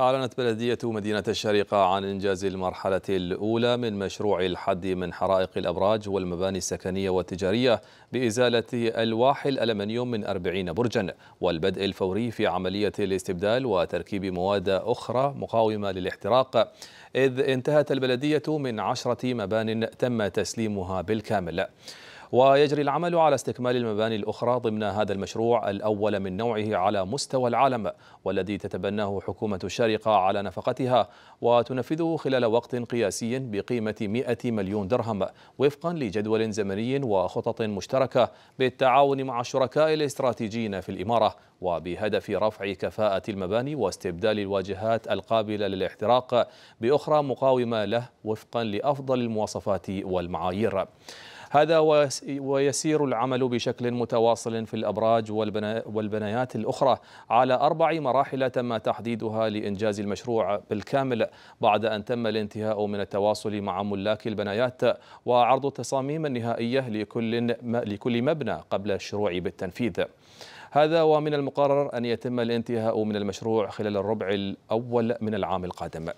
أعلنت بلدية مدينة الشارقة عن إنجاز المرحلة الأولى من مشروع الحد من حرائق الأبراج والمباني السكنية والتجارية بإزالة ألواح الألمنيوم من 40 برجا والبدء الفوري في عملية الاستبدال وتركيب مواد أخرى مقاومة للاحتراق إذ انتهت البلدية من عشرة مبان تم تسليمها بالكامل ويجري العمل على استكمال المباني الأخرى ضمن هذا المشروع الأول من نوعه على مستوى العالم والذي تتبناه حكومة الشارقة على نفقتها وتنفذه خلال وقت قياسي بقيمة 100 مليون درهم وفقا لجدول زمني وخطط مشتركة بالتعاون مع الشركاء الاستراتيجيين في الإمارة وبهدف رفع كفاءة المباني واستبدال الواجهات القابلة للاحتراق بأخرى مقاومة له وفقا لأفضل المواصفات والمعايير هذا ويسير العمل بشكل متواصل في الأبراج والبنايات الأخرى على أربع مراحل تم تحديدها لإنجاز المشروع بالكامل بعد أن تم الانتهاء من التواصل مع ملاك البنايات وعرض التصاميم النهائية لكل, لكل مبنى قبل الشروع بالتنفيذ هذا ومن المقرر أن يتم الانتهاء من المشروع خلال الربع الأول من العام القادم